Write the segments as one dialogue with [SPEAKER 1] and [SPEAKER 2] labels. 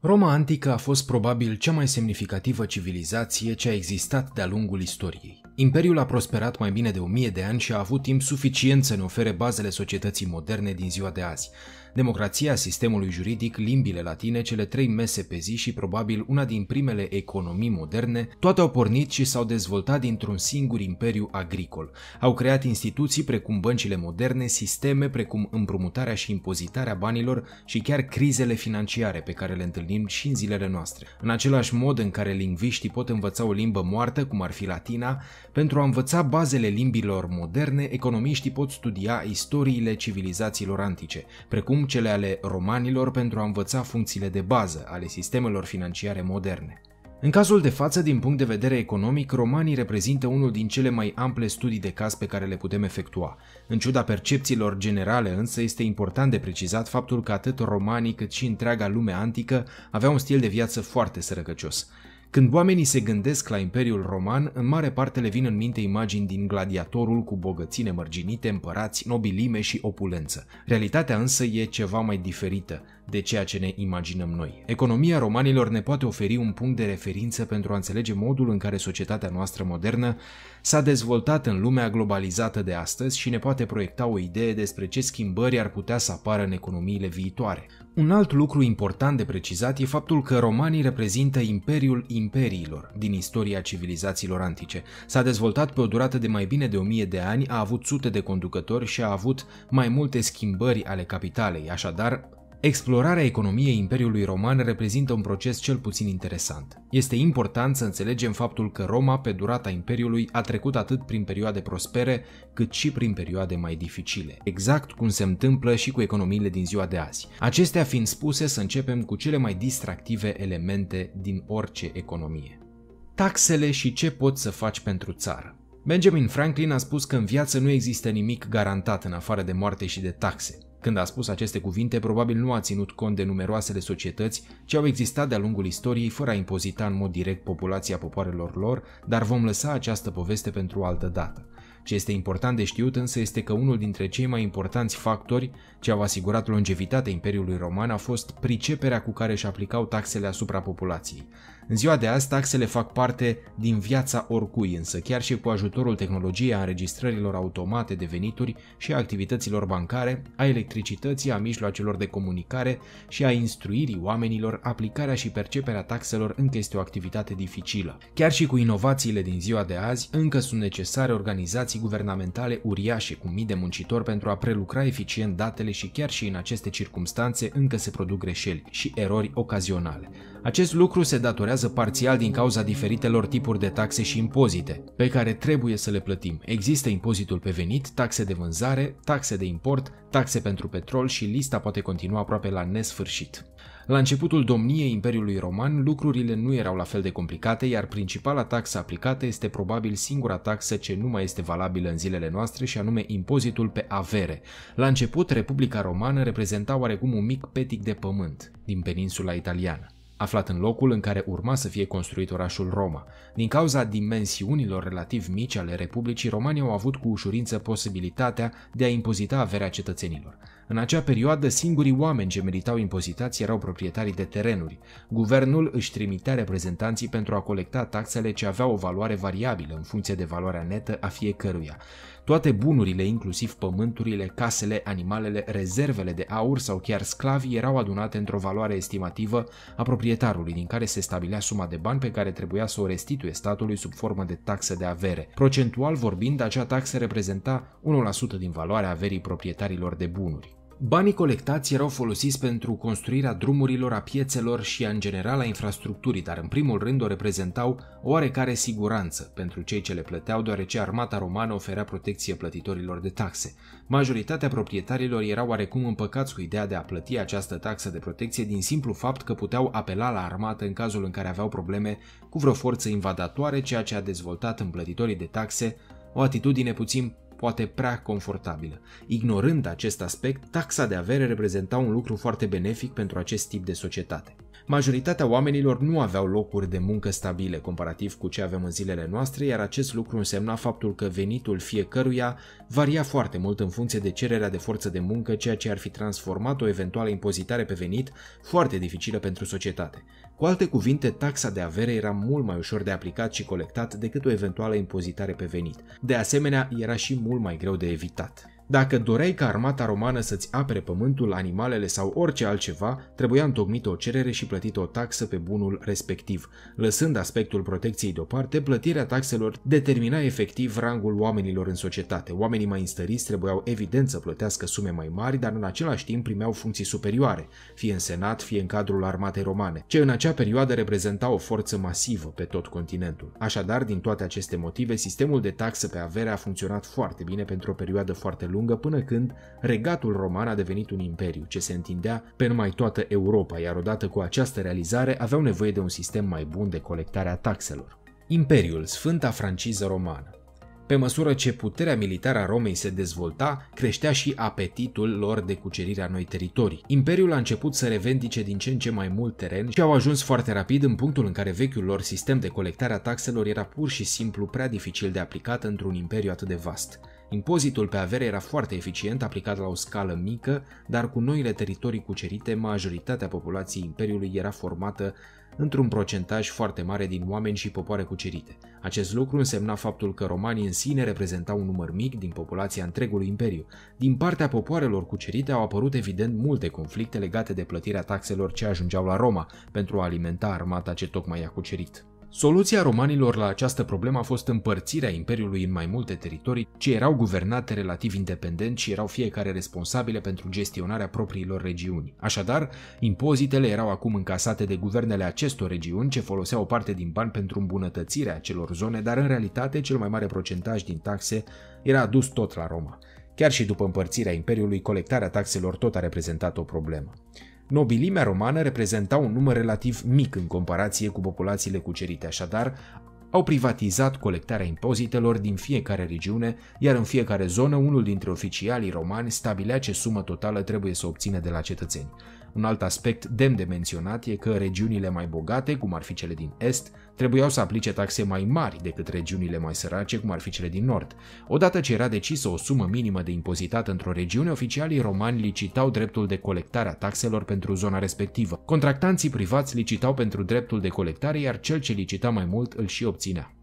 [SPEAKER 1] Roma antică a fost probabil cea mai semnificativă civilizație ce a existat de-a lungul istoriei. Imperiul a prosperat mai bine de o mie de ani și a avut timp suficient să ne ofere bazele societății moderne din ziua de azi. Democrația sistemului juridic, limbile latine, cele trei mese pe zi și probabil una din primele economii moderne, toate au pornit și s-au dezvoltat dintr-un singur imperiu agricol. Au creat instituții precum băncile moderne, sisteme precum împrumutarea și impozitarea banilor și chiar crizele financiare pe care le întâlnim și în zilele noastre. În același mod în care lingviștii pot învăța o limbă moartă, cum ar fi latina, pentru a învăța bazele limbilor moderne, economiștii pot studia istoriile civilizațiilor antice, precum cele ale romanilor pentru a învăța funcțiile de bază ale sistemelor financiare moderne. În cazul de față, din punct de vedere economic, romanii reprezintă unul din cele mai ample studii de caz pe care le putem efectua. În ciuda percepțiilor generale, însă, este important de precizat faptul că atât romanii cât și întreaga lume antică aveau un stil de viață foarte sărăcăcios. Când oamenii se gândesc la Imperiul Roman, în mare parte le vin în minte imagini din gladiatorul cu bogății nemărginite, împărați, nobilime și opulență. Realitatea însă e ceva mai diferită de ceea ce ne imaginăm noi. Economia romanilor ne poate oferi un punct de referință pentru a înțelege modul în care societatea noastră modernă s-a dezvoltat în lumea globalizată de astăzi și ne poate proiecta o idee despre ce schimbări ar putea să apară în economiile viitoare. Un alt lucru important de precizat e faptul că romanii reprezintă imperiul imperiilor din istoria civilizațiilor antice. S-a dezvoltat pe o durată de mai bine de 1000 de ani, a avut sute de conducători și a avut mai multe schimbări ale capitalei, așadar Explorarea economiei Imperiului Roman reprezintă un proces cel puțin interesant. Este important să înțelegem faptul că Roma, pe durata Imperiului, a trecut atât prin perioade prospere, cât și prin perioade mai dificile, exact cum se întâmplă și cu economiile din ziua de azi. Acestea fiind spuse, să începem cu cele mai distractive elemente din orice economie. Taxele și ce poți să faci pentru țară. Benjamin Franklin a spus că în viață nu există nimic garantat în afară de moarte și de taxe. Când a spus aceste cuvinte, probabil nu a ținut cont de numeroasele societăți ce au existat de-a lungul istoriei fără a impozita în mod direct populația popoarelor lor, dar vom lăsa această poveste pentru o altă dată. Ce este important de știut însă este că unul dintre cei mai importanți factori ce au asigurat longevitatea Imperiului Roman a fost priceperea cu care își aplicau taxele asupra populației. În ziua de azi, taxele fac parte din viața oricui, însă chiar și cu ajutorul tehnologiei, a înregistrărilor automate de venituri și a activităților bancare, a electricității, a mijloacelor de comunicare și a instruirii oamenilor, aplicarea și perceperea taxelor încă este o activitate dificilă. Chiar și cu inovațiile din ziua de azi, încă sunt necesare organizații guvernamentale uriașe cu mii de muncitori pentru a prelucra eficient datele și chiar și în aceste circunstanțe încă se produc greșeli și erori ocazionale. Acest lucru se datorează variază parțial din cauza diferitelor tipuri de taxe și impozite pe care trebuie să le plătim. Există impozitul pe venit, taxe de vânzare, taxe de import, taxe pentru petrol și lista poate continua aproape la nesfârșit. La începutul domniei Imperiului Roman, lucrurile nu erau la fel de complicate, iar principala taxă aplicată este probabil singura taxă ce nu mai este valabilă în zilele noastre și anume impozitul pe avere. La început, Republica Romană reprezenta oarecum un mic petic de pământ din peninsula italiană aflat în locul în care urma să fie construit orașul Roma. Din cauza dimensiunilor relativ mici ale Republicii, romanii au avut cu ușurință posibilitatea de a impozita averea cetățenilor. În acea perioadă, singurii oameni ce meritau impozitați erau proprietarii de terenuri. Guvernul își trimitea reprezentanții pentru a colecta taxele ce aveau o valoare variabilă în funcție de valoarea netă a fiecăruia. Toate bunurile, inclusiv pământurile, casele, animalele, rezervele de aur sau chiar sclavi erau adunate într-o valoare estimativă a proprietarului, din care se stabilea suma de bani pe care trebuia să o restituie statului sub formă de taxă de avere. Procentual vorbind, acea taxă reprezenta 1% din valoarea averii proprietarilor de bunuri. Banii colectați erau folosiți pentru construirea drumurilor, a piețelor și în general a infrastructurii, dar în primul rând o reprezentau oarecare siguranță pentru cei ce le plăteau, deoarece armata romană oferea protecție plătitorilor de taxe. Majoritatea proprietarilor erau oarecum împăcați cu ideea de a plăti această taxă de protecție din simplu fapt că puteau apela la armată în cazul în care aveau probleme cu vreo forță invadatoare, ceea ce a dezvoltat în plătitorii de taxe o atitudine puțin poate prea confortabilă. Ignorând acest aspect, taxa de avere reprezenta un lucru foarte benefic pentru acest tip de societate majoritatea oamenilor nu aveau locuri de muncă stabile comparativ cu ce avem în zilele noastre, iar acest lucru însemna faptul că venitul fiecăruia varia foarte mult în funcție de cererea de forță de muncă, ceea ce ar fi transformat o eventuală impozitare pe venit foarte dificilă pentru societate. Cu alte cuvinte, taxa de avere era mult mai ușor de aplicat și colectat decât o eventuală impozitare pe venit. De asemenea, era și mult mai greu de evitat. Dacă doreai ca armata romană să-ți apere pământul, animalele sau orice altceva, trebuia întocmită o cerere și plătită o taxă pe bunul respectiv. Lăsând aspectul protecției deoparte, plătirea taxelor determina efectiv rangul oamenilor în societate. Oamenii mai înstăriți trebuiau evident să plătească sume mai mari, dar în același timp primeau funcții superioare, fie în senat, fie în cadrul armatei romane, ce în acea perioadă reprezenta o forță masivă pe tot continentul. Așadar, din toate aceste motive, sistemul de taxă pe avere a funcționat foarte bine pentru o perioadă foarte lungă lungă până când regatul roman a devenit un imperiu ce se întindea pe numai toată Europa, iar odată cu această realizare aveau nevoie de un sistem mai bun de colectare a taxelor. Imperiul, Sfânta Franciză Romană pe măsură ce puterea militară a Romei se dezvolta, creștea și apetitul lor de cucerirea noi teritorii. Imperiul a început să revendice din ce în ce mai mult teren și au ajuns foarte rapid în punctul în care vechiul lor sistem de colectare a taxelor era pur și simplu prea dificil de aplicat într-un imperiu atât de vast. Impozitul pe avere era foarte eficient, aplicat la o scală mică, dar cu noile teritorii cucerite, majoritatea populației Imperiului era formată într-un procentaj foarte mare din oameni și popoare cucerite. Acest lucru însemna faptul că romanii în sine reprezentau un număr mic din populația întregului imperiu. Din partea popoarelor cucerite au apărut evident multe conflicte legate de plătirea taxelor ce ajungeau la Roma pentru a alimenta armata ce tocmai a cucerit. Soluția romanilor la această problemă a fost împărțirea imperiului în mai multe teritorii, ce erau guvernate relativ independent și erau fiecare responsabile pentru gestionarea propriilor regiuni. Așadar, impozitele erau acum încasate de guvernele acestor regiuni, ce foloseau o parte din bani pentru îmbunătățirea acelor zone, dar în realitate cel mai mare procentaj din taxe era adus tot la Roma. Chiar și după împărțirea imperiului, colectarea taxelor tot a reprezentat o problemă. Nobilimea romană reprezenta un număr relativ mic în comparație cu populațiile cucerite, așadar au privatizat colectarea impozitelor din fiecare regiune, iar în fiecare zonă unul dintre oficialii romani stabilea ce sumă totală trebuie să obține de la cetățeni. Un alt aspect demn de menționat e că regiunile mai bogate, cum ar fi cele din Est, trebuiau să aplice taxe mai mari decât regiunile mai sărace, cum ar fi cele din Nord. Odată ce era decisă o sumă minimă de impozitat într-o regiune, oficialii romani licitau dreptul de colectare a taxelor pentru zona respectivă. Contractanții privați licitau pentru dreptul de colectare, iar cel ce licita mai mult îl și obținea.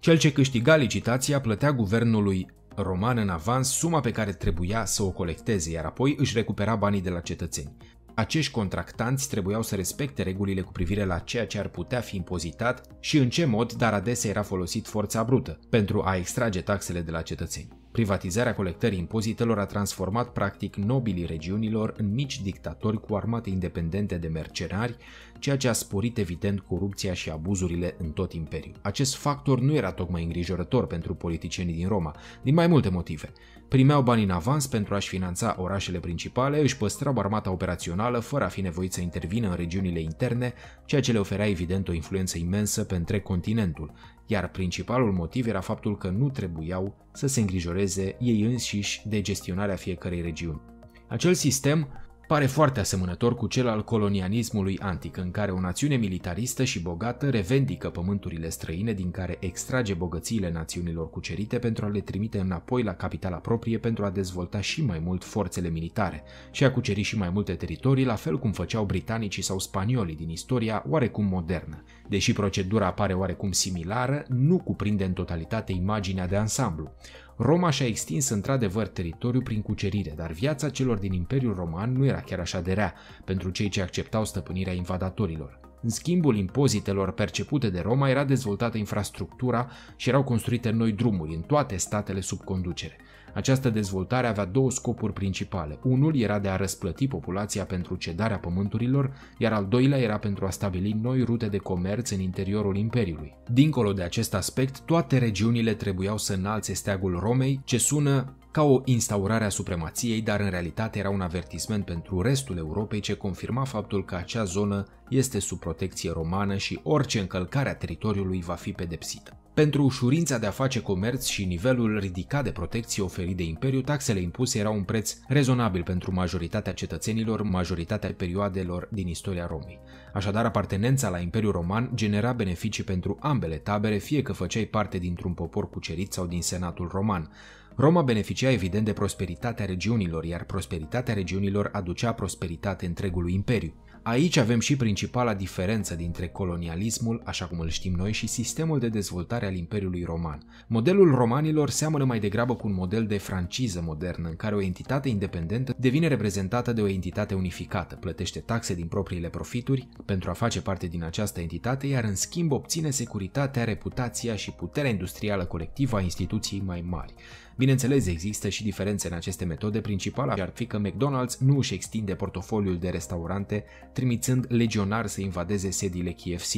[SPEAKER 1] Cel ce câștiga licitația plătea guvernului roman în avans suma pe care trebuia să o colecteze, iar apoi își recupera banii de la cetățeni. Acești contractanți trebuiau să respecte regulile cu privire la ceea ce ar putea fi impozitat și în ce mod, dar adesea era folosit forța brută pentru a extrage taxele de la cetățeni. Privatizarea colectării impozitelor a transformat practic nobilii regiunilor în mici dictatori cu armate independente de mercenari, ceea ce a sporit evident corupția și abuzurile în tot imperiul. Acest factor nu era tocmai îngrijorător pentru politicienii din Roma, din mai multe motive primeau bani în avans pentru a-și finanța orașele principale, își păstrau armata operațională fără a fi nevoit să intervină în regiunile interne, ceea ce le oferea evident o influență imensă pe întreg continentul, iar principalul motiv era faptul că nu trebuiau să se îngrijoreze ei înșiși de gestionarea fiecărei regiuni. Acel sistem pare foarte asemănător cu cel al colonianismului antic, în care o națiune militaristă și bogată revendică pământurile străine din care extrage bogățiile națiunilor cucerite pentru a le trimite înapoi la capitala proprie pentru a dezvolta și mai mult forțele militare și a cuceri și mai multe teritorii, la fel cum făceau britanicii sau spaniolii din istoria oarecum modernă. Deși procedura apare oarecum similară, nu cuprinde în totalitate imaginea de ansamblu. Roma și-a extins într-adevăr teritoriul prin cucerire, dar viața celor din Imperiul Roman nu era chiar așa de rea pentru cei ce acceptau stăpânirea invadatorilor. În schimbul impozitelor percepute de Roma era dezvoltată infrastructura și erau construite noi drumuri în toate statele sub conducere. Această dezvoltare avea două scopuri principale. Unul era de a răsplăti populația pentru cedarea pământurilor, iar al doilea era pentru a stabili noi rute de comerț în interiorul imperiului. Dincolo de acest aspect, toate regiunile trebuiau să înalțe steagul Romei, ce sună ca o instaurare a supremației, dar în realitate era un avertisment pentru restul Europei ce confirma faptul că acea zonă este sub protecție romană și orice încălcare a teritoriului va fi pedepsită. Pentru ușurința de a face comerț și nivelul ridicat de protecție oferit de imperiu, taxele impuse erau un preț rezonabil pentru majoritatea cetățenilor, majoritatea perioadelor din istoria Romei. Așadar, apartenența la Imperiul Roman genera beneficii pentru ambele tabere, fie că făceai parte dintr-un popor cucerit sau din Senatul Roman. Roma beneficia evident de prosperitatea regiunilor, iar prosperitatea regiunilor aducea prosperitate întregului imperiu. Aici avem și principala diferență dintre colonialismul, așa cum îl știm noi, și sistemul de dezvoltare al Imperiului Roman. Modelul romanilor seamănă mai degrabă cu un model de franciză modernă, în care o entitate independentă devine reprezentată de o entitate unificată, plătește taxe din propriile profituri pentru a face parte din această entitate, iar în schimb obține securitatea, reputația și puterea industrială colectivă a instituției mai mari. Bineînțeles, există și diferențe în aceste metode, principala ar fi că McDonald's nu își extinde portofoliul de restaurante, trimițând legionari să invadeze sediile KFC.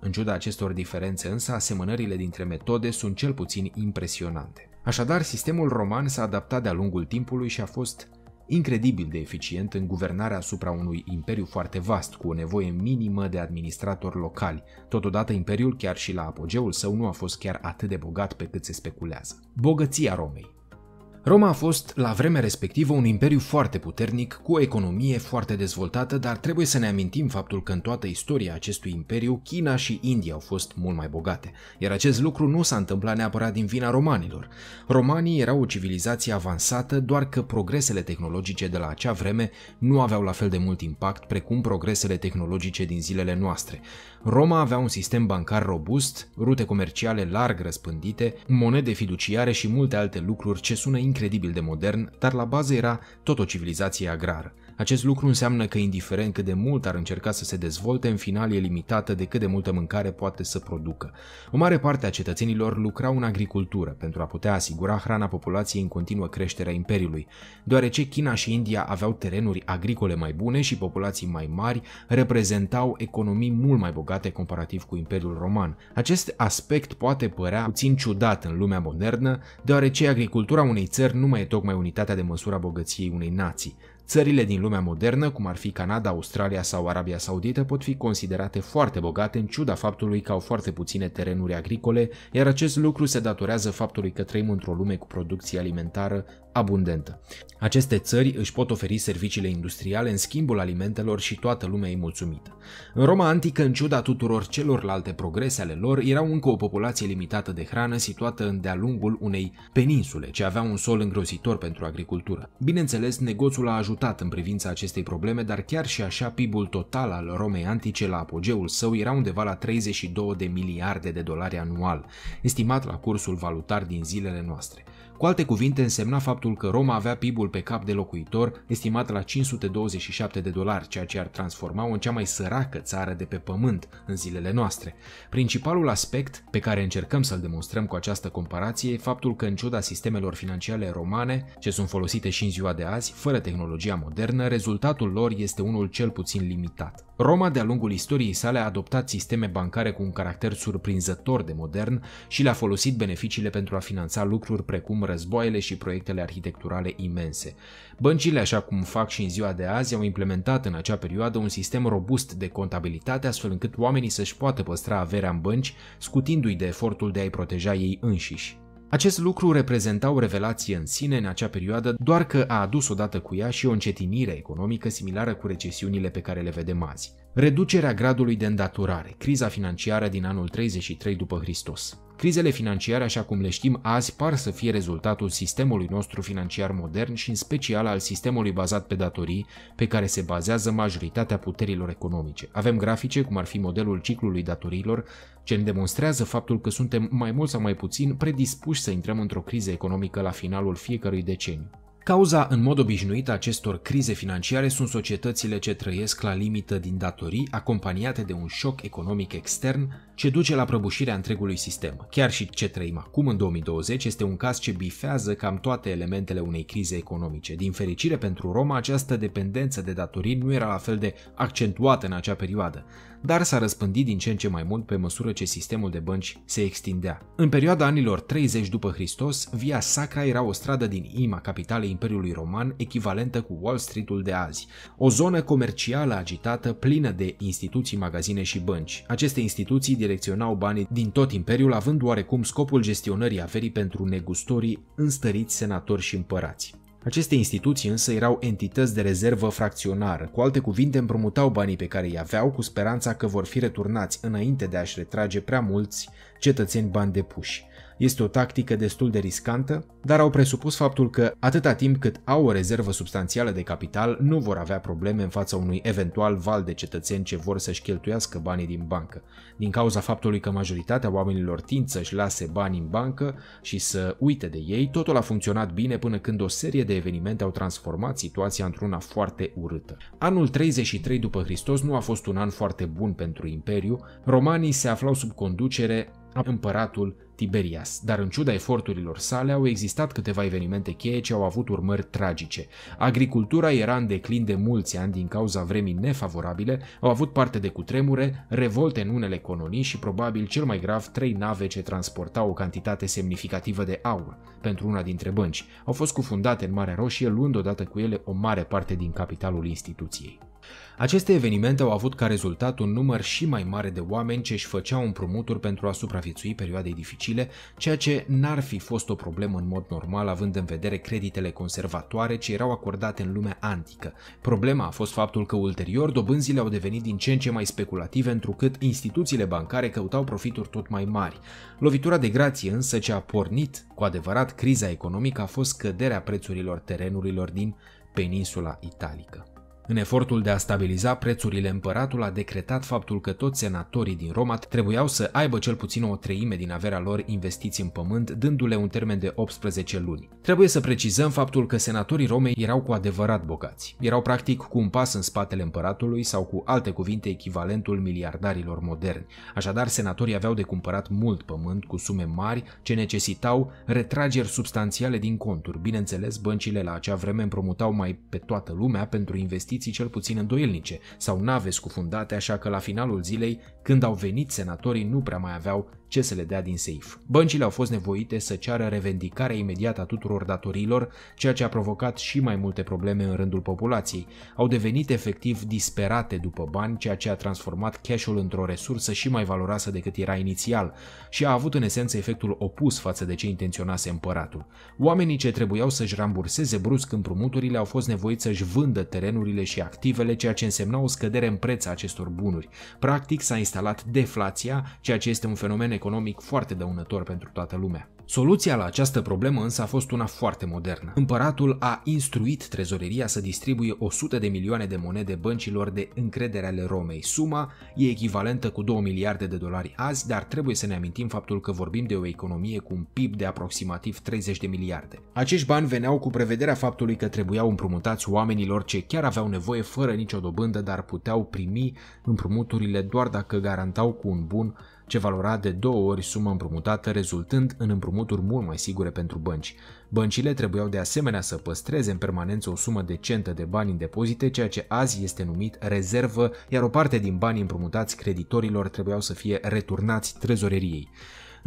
[SPEAKER 1] În ciuda acestor diferențe însă, asemănările dintre metode sunt cel puțin impresionante. Așadar, sistemul roman s-a adaptat de-a lungul timpului și a fost incredibil de eficient în guvernarea asupra unui imperiu foarte vast, cu o nevoie minimă de administratori locali. Totodată, imperiul, chiar și la apogeul său, nu a fost chiar atât de bogat pe cât se speculează. Bogăția Romei Roma a fost, la vremea respectivă, un imperiu foarte puternic, cu o economie foarte dezvoltată, dar trebuie să ne amintim faptul că în toată istoria acestui imperiu, China și India au fost mult mai bogate, iar acest lucru nu s-a întâmplat neapărat din vina romanilor. Romanii erau o civilizație avansată, doar că progresele tehnologice de la acea vreme nu aveau la fel de mult impact precum progresele tehnologice din zilele noastre. Roma avea un sistem bancar robust, rute comerciale larg răspândite, monede fiduciare și multe alte lucruri ce sună incredibil de modern, dar la bază era tot o civilizație agrară. Acest lucru înseamnă că, indiferent cât de mult ar încerca să se dezvolte, în final e limitată de cât de multă mâncare poate să producă. O mare parte a cetățenilor lucrau în agricultură pentru a putea asigura hrana populației în continuă creștere a imperiului. Deoarece China și India aveau terenuri agricole mai bune și populații mai mari, reprezentau economii mult mai bogate comparativ cu Imperiul Roman. Acest aspect poate părea puțin ciudat în lumea modernă, deoarece agricultura unei țări nu mai e tocmai unitatea de măsură a bogăției unei nații. Țările din lumea modernă, cum ar fi Canada, Australia sau Arabia Saudită, pot fi considerate foarte bogate în ciuda faptului că au foarte puține terenuri agricole, iar acest lucru se datorează faptului că trăim într-o lume cu producție alimentară abundentă. Aceste țări își pot oferi serviciile industriale în schimbul alimentelor și toată lumea e mulțumită. În Roma antică, în ciuda tuturor celorlalte progrese ale lor, erau încă o populație limitată de hrană situată în de-a lungul unei peninsule, ce avea un sol îngrozitor pentru agricultură. Bineînțeles, negoțul a ajutat în privința acestei probleme, dar chiar și așa PIB-ul total al Romei antice la apogeul său era undeva la 32 de miliarde de dolari anual, estimat la cursul valutar din zilele noastre. Cu alte cuvinte, însemna faptul că Roma avea PIB-ul pe cap de locuitor estimat la 527 de dolari, ceea ce ar transforma-o în cea mai săracă țară de pe pământ în zilele noastre. Principalul aspect pe care încercăm să-l demonstrăm cu această comparație e faptul că, în ciuda sistemelor financiare romane, ce sunt folosite și în ziua de azi, fără tehnologia modernă, rezultatul lor este unul cel puțin limitat. Roma, de-a lungul istoriei sale, a adoptat sisteme bancare cu un caracter surprinzător de modern și le-a folosit beneficiile pentru a finanța lucruri precum războaiele și proiectele arhitecturale imense. Băncile, așa cum fac și în ziua de azi, au implementat în acea perioadă un sistem robust de contabilitate astfel încât oamenii să-și poată păstra averea în bănci, scutindu-i de efortul de a-i proteja ei înșiși. Acest lucru reprezenta o revelație în sine în acea perioadă, doar că a adus odată cu ea și o încetinire economică similară cu recesiunile pe care le vedem azi. Reducerea gradului de îndaturare, criza financiară din anul 33 după Hristos. Crizele financiare, așa cum le știm azi, par să fie rezultatul sistemului nostru financiar modern și în special al sistemului bazat pe datorii, pe care se bazează majoritatea puterilor economice. Avem grafice, cum ar fi modelul ciclului datoriilor, ce ne demonstrează faptul că suntem mai mult sau mai puțin predispuși să intrăm într-o criză economică la finalul fiecărui deceniu. Cauza în mod obișnuit a acestor crize financiare sunt societățile ce trăiesc la limită din datorii, acompaniate de un șoc economic extern ce duce la prăbușirea întregului sistem. Chiar și ce trăim acum în 2020 este un caz ce bifează cam toate elementele unei crize economice. Din fericire pentru Roma, această dependență de datorii nu era la fel de accentuată în acea perioadă, dar s-a răspândit din ce în ce mai mult pe măsură ce sistemul de bănci se extindea. În perioada anilor 30 după Hristos, Via Sacra era o stradă din inima capitalei Imperiului Roman, echivalentă cu Wall Street-ul de azi. O zonă comercială agitată, plină de instituții, magazine și bănci. Aceste instituții direcționau banii din tot imperiul, având oarecum scopul gestionării averii pentru negustorii, înstăriți senatori și împărați. Aceste instituții însă erau entități de rezervă fracționară, cu alte cuvinte împrumutau banii pe care îi aveau cu speranța că vor fi returnați înainte de a-și retrage prea mulți cetățeni bani depuși. Este o tactică destul de riscantă, dar au presupus faptul că, atâta timp cât au o rezervă substanțială de capital, nu vor avea probleme în fața unui eventual val de cetățeni ce vor să-și cheltuiască banii din bancă. Din cauza faptului că majoritatea oamenilor tind să-și lase bani în bancă și să uite de ei, totul a funcționat bine până când o serie de evenimente au transformat situația într-una foarte urâtă. Anul 33 după Hristos nu a fost un an foarte bun pentru imperiu, romanii se aflau sub conducere a împăratul Tiberias, dar în ciuda eforturilor sale au existat câteva evenimente cheie ce au avut urmări tragice. Agricultura era în declin de mulți ani din cauza vremii nefavorabile, au avut parte de cutremure, revolte în unele colonii și probabil cel mai grav trei nave ce transportau o cantitate semnificativă de aur pentru una dintre bănci. Au fost cufundate în Marea Roșie, luând odată cu ele o mare parte din capitalul instituției. Aceste evenimente au avut ca rezultat un număr și mai mare de oameni ce își făceau împrumuturi pentru a supraviețui perioadei dificile, ceea ce n-ar fi fost o problemă în mod normal având în vedere creditele conservatoare ce erau acordate în lumea antică. Problema a fost faptul că ulterior dobânzile au devenit din ce în ce mai speculative întrucât instituțiile bancare căutau profituri tot mai mari. Lovitura de grație însă ce a pornit cu adevărat criza economică a fost scăderea prețurilor terenurilor din peninsula italică. În efortul de a stabiliza prețurile, împăratul a decretat faptul că toți senatorii din Roma trebuiau să aibă cel puțin o treime din averea lor investiți în pământ, dându-le un termen de 18 luni. Trebuie să precizăm faptul că senatorii Romei erau cu adevărat bogați. Erau practic cu un pas în spatele împăratului sau cu alte cuvinte echivalentul miliardarilor moderni. Așadar, senatorii aveau de cumpărat mult pământ cu sume mari ce necesitau retrageri substanțiale din conturi. Bineînțeles, băncile la acea vreme împrumutau mai pe toată lumea pentru investiții investiții cel puțin îndoielnice sau nave scufundate, așa că la finalul zilei când au venit, senatorii nu prea mai aveau ce să le dea din seif. Băncile au fost nevoite să ceară revendicarea imediată a tuturor datoriilor, ceea ce a provocat și mai multe probleme în rândul populației. Au devenit efectiv disperate după bani, ceea ce a transformat cash-ul într-o resursă și mai valoroasă decât era inițial și a avut în esență efectul opus față de ce intenționase împăratul. Oamenii ce trebuiau să-și ramburseze brusc împrumuturile au fost nevoiți să-și vândă terenurile și activele, ceea ce însemna o scădere în preț a acestor bunuri. Practic s-a instalat instalat deflația, ceea ce este un fenomen economic foarte dăunător pentru toată lumea. Soluția la această problemă însă a fost una foarte modernă. Împăratul a instruit trezoreria să distribuie 100 de milioane de monede băncilor de încredere ale Romei. Suma e echivalentă cu 2 miliarde de dolari azi, dar trebuie să ne amintim faptul că vorbim de o economie cu un PIB de aproximativ 30 de miliarde. Acești bani veneau cu prevederea faptului că trebuiau împrumutați oamenilor ce chiar aveau nevoie fără nicio dobândă, dar puteau primi împrumuturile doar dacă garantau cu un bun ce valora de două ori suma împrumutată, rezultând în împrumuturi mult mai sigure pentru bănci. Băncile trebuiau de asemenea să păstreze în permanență o sumă decentă de bani în depozite, ceea ce azi este numit rezervă, iar o parte din banii împrumutați creditorilor trebuiau să fie returnați trezoreriei.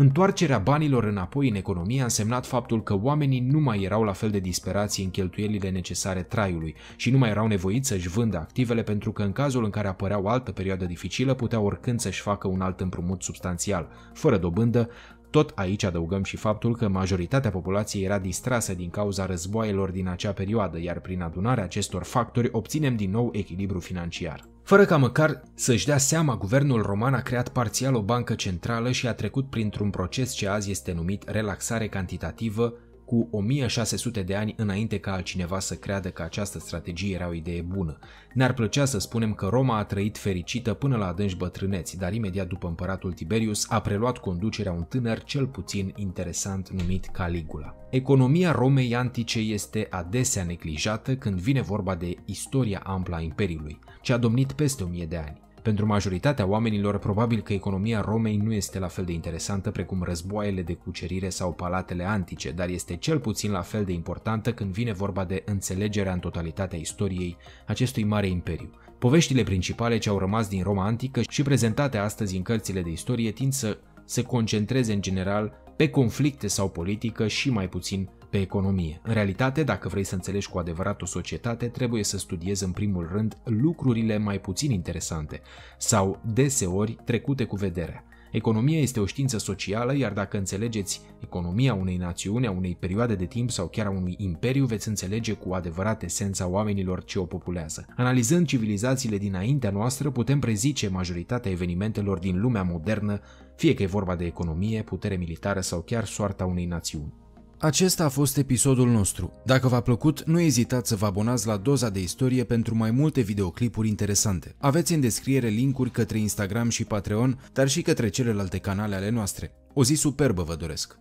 [SPEAKER 1] Întoarcerea banilor înapoi în economie a însemnat faptul că oamenii nu mai erau la fel de disperați în cheltuielile necesare traiului și nu mai erau nevoiți să-și vândă activele pentru că în cazul în care apărea o altă perioadă dificilă puteau oricând să-și facă un alt împrumut substanțial, fără dobândă, tot aici adăugăm și faptul că majoritatea populației era distrasă din cauza războaielor din acea perioadă, iar prin adunarea acestor factori obținem din nou echilibru financiar. Fără ca măcar să-și dea seama, guvernul roman a creat parțial o bancă centrală și a trecut printr-un proces ce azi este numit relaxare cantitativă, cu 1600 de ani înainte ca altcineva să creadă că această strategie era o idee bună. Ne-ar plăcea să spunem că Roma a trăit fericită până la adânci bătrâneți, dar imediat după împăratul Tiberius a preluat conducerea un tânăr cel puțin interesant numit Caligula. Economia Romei antice este adesea neglijată când vine vorba de istoria amplă a Imperiului, ce a domnit peste 1000 de ani. Pentru majoritatea oamenilor, probabil că economia Romei nu este la fel de interesantă precum războaiele de cucerire sau palatele antice, dar este cel puțin la fel de importantă când vine vorba de înțelegerea în totalitatea istoriei acestui mare imperiu. Poveștile principale ce au rămas din Roma antică și prezentate astăzi în cărțile de istorie tind să se concentreze în general pe conflicte sau politică și mai puțin pe economie. În realitate, dacă vrei să înțelegi cu adevărat o societate, trebuie să studiezi în primul rând lucrurile mai puțin interesante sau deseori trecute cu vederea. Economia este o știință socială, iar dacă înțelegeți economia unei națiuni, a unei perioade de timp sau chiar a unui imperiu, veți înțelege cu adevărat esența oamenilor ce o populează. Analizând civilizațiile dinaintea noastră, putem prezice majoritatea evenimentelor din lumea modernă, fie că e vorba de economie, putere militară sau chiar soarta unei națiuni. Acesta a fost episodul nostru. Dacă v-a plăcut, nu ezitați să vă abonați la doza de istorie pentru mai multe videoclipuri interesante. Aveți în descriere linkuri către Instagram și Patreon, dar și către celelalte canale ale noastre. O zi superbă vă doresc!